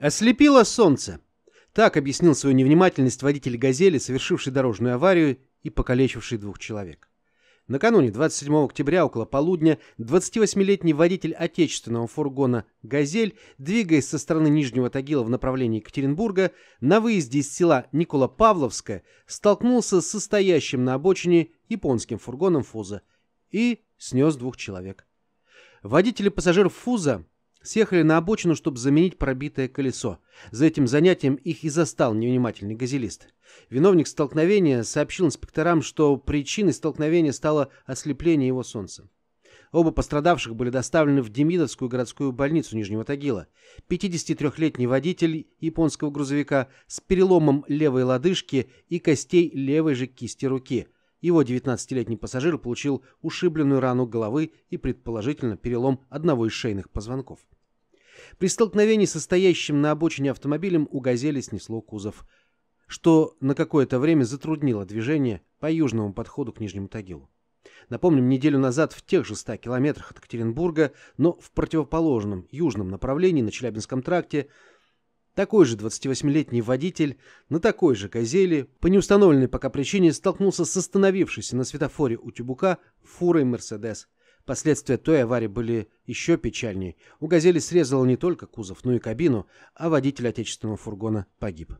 Ослепило солнце. Так объяснил свою невнимательность водитель «Газели», совершивший дорожную аварию и покалечивший двух человек. Накануне, 27 октября, около полудня, 28-летний водитель отечественного фургона «Газель», двигаясь со стороны Нижнего Тагила в направлении Екатеринбурга, на выезде из села Павловское, столкнулся с состоящим на обочине японским фургоном «Фуза» и снес двух человек. Водитель и пассажир «Фуза» Съехали на обочину, чтобы заменить пробитое колесо. За этим занятием их и застал невнимательный газелист. Виновник столкновения сообщил инспекторам, что причиной столкновения стало ослепление его солнца. Оба пострадавших были доставлены в Демидовскую городскую больницу Нижнего Тагила. 53-летний водитель японского грузовика с переломом левой лодыжки и костей левой же кисти руки – его 19-летний пассажир получил ушибленную рану головы и, предположительно, перелом одного из шейных позвонков. При столкновении со стоящим на обочине автомобилем у «Газели» снесло кузов, что на какое-то время затруднило движение по южному подходу к Нижнему Тагилу. Напомним, неделю назад в тех же 100 километрах от Екатеринбурга, но в противоположном южном направлении на Челябинском тракте – такой же 28-летний водитель на такой же «Козели» по неустановленной пока причине столкнулся с остановившейся на светофоре у Тюбука фурой «Мерседес». Последствия той аварии были еще печальнее. У «Газели» срезало не только кузов, но и кабину, а водитель отечественного фургона погиб.